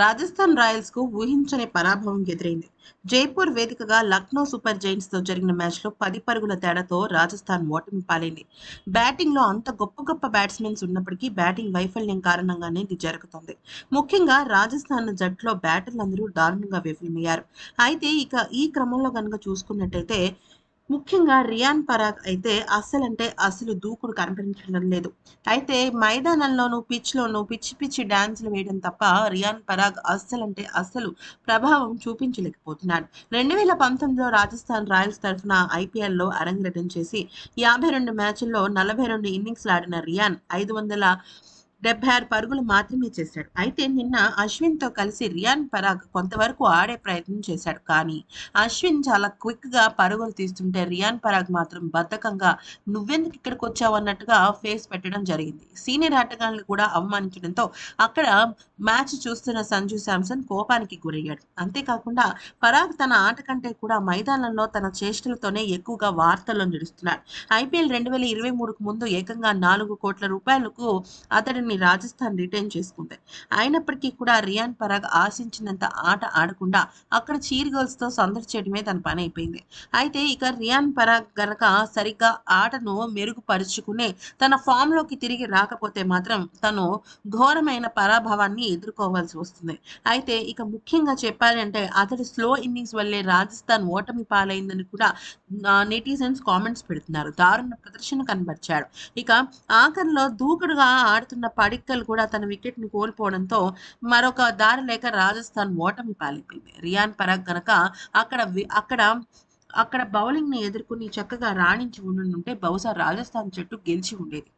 Rajasthan Royals కు ఊహించని పరాభవం ఎదురైంది జైపూర్ వేదికగా లక్నో సూపర్ జైంట్స్ తో జరిగిన మ్యాచ్ లో పది పరుగుల తేడాతో రాజస్థాన్ ఓటమి పాలైంది బ్యాటింగ్ లో అంత గొప్ప గొప్ప బ్యాట్స్మెన్స్ ఉన్నప్పటికీ బ్యాటింగ్ వైఫల్యం కారణంగానే ఇది జరుగుతుంది ముఖ్యంగా రాజస్థాన్ జట్టులో బ్యాటర్లందరూ దారుణంగా విఫలమయ్యారు అయితే ఇక ఈ క్రమంలో కనుక చూసుకున్నట్టయితే ముఖ్యంగా రియాన్ పరాగ్ అయితే అస్సలంటే అసలు దూకుడు కనిపించడం లేదు అయితే మైదానంలోనూ పిచ్లోనూ పిచ్చి పిచ్చి డాన్సులు వేయడం తప్ప రియాన్ పరాగ్ అస్సలంటే అస్సలు ప్రభావం చూపించలేకపోతున్నాడు రెండు వేల పంతొమ్మిదిలో రాజస్థాన్ రాయల్స్ తరఫున ఐపీఎల్లో అరంగేటం చేసి యాభై రెండు మ్యాచ్ల్లో నలభై రెండు ఇన్నింగ్స్లు ఆడిన రియాన్ ఐదు వందల డెబ్బై ఆరు పరుగులు మాత్రమే చేశాడు అయితే నిన్న అశ్విన్తో కలిసి రియాన్ పరాగ్ కొంతవరకు ఆడే ప్రయత్నం చేశాడు కానీ అశ్విన్ చాలా క్విక్గా పరుగులు తీస్తుంటే రియాన్ పరాగ్ మాత్రం బద్ధకంగా నువ్వెందుకు ఇక్కడికి వచ్చావు అన్నట్టుగా ఫేస్ పెట్టడం జరిగింది సీనియర్ ఆటగాళ్ళని కూడా అవమానించడంతో అక్కడ మ్యాచ్ చూస్తున్న సంజు శాంసన్ కోపానికి గురయ్యాడు అంతేకాకుండా పరాగ్ తన ఆట కంటే కూడా మైదానంలో తన చేష్టలతోనే ఎక్కువగా వార్తల్లో నిలుస్తున్నాడు ఐపీఎల్ రెండు వేల ఇరవై మూడుకు ముందు ఏకంగా నాలుగు కోట్ల రూపాయలకు అతడిని ని రాజస్థాన్ రిటైన్ చేసుకుంటాయి అయినప్పటికీ కూడా రియాన్ పరాగ్ ఆశించినంత ఆట ఆడకుండా అక్కడ చీర్ గర్ల్స్తో సందడి చేయడమే తన పని అయిపోయింది అయితే ఇక రియాన్ పరాగ్ గనక సరిగ్గా ఆటను మెరుగుపరుచుకునే తన ఫామ్లోకి తిరిగి రాకపోతే మాత్రం తను ఘోరమైన పరాభవాన్ని ఎదుర్కోవాల్సి వస్తుంది అయితే ఇక ముఖ్యంగా చెప్పాలంటే అతడు స్లో ఇన్నింగ్స్ వల్లే రాజస్థాన్ ఓటమి పాలైందని కూడా నెటిజన్స్ కామెంట్స్ పెడుతున్నారు దారుణ ప్రదర్శన కనబరిచాడు ఇక ఆఖరిలో దూకుడుగా ఆడుతున్న పడిక్కల్ కూడా తన వికెట్ను కోల్పోవడంతో మరొక దారి లేక రాజస్థాన్ ఓటమి పాలిపోయింది రియాన్ పరాగ్ కనుక అక్కడ అక్కడ అక్కడ బౌలింగ్ ని ఎదుర్కొని చక్కగా రాణించి ఉండుంటే బహుశా రాజస్థాన్ జట్టు గెలిచి ఉండేది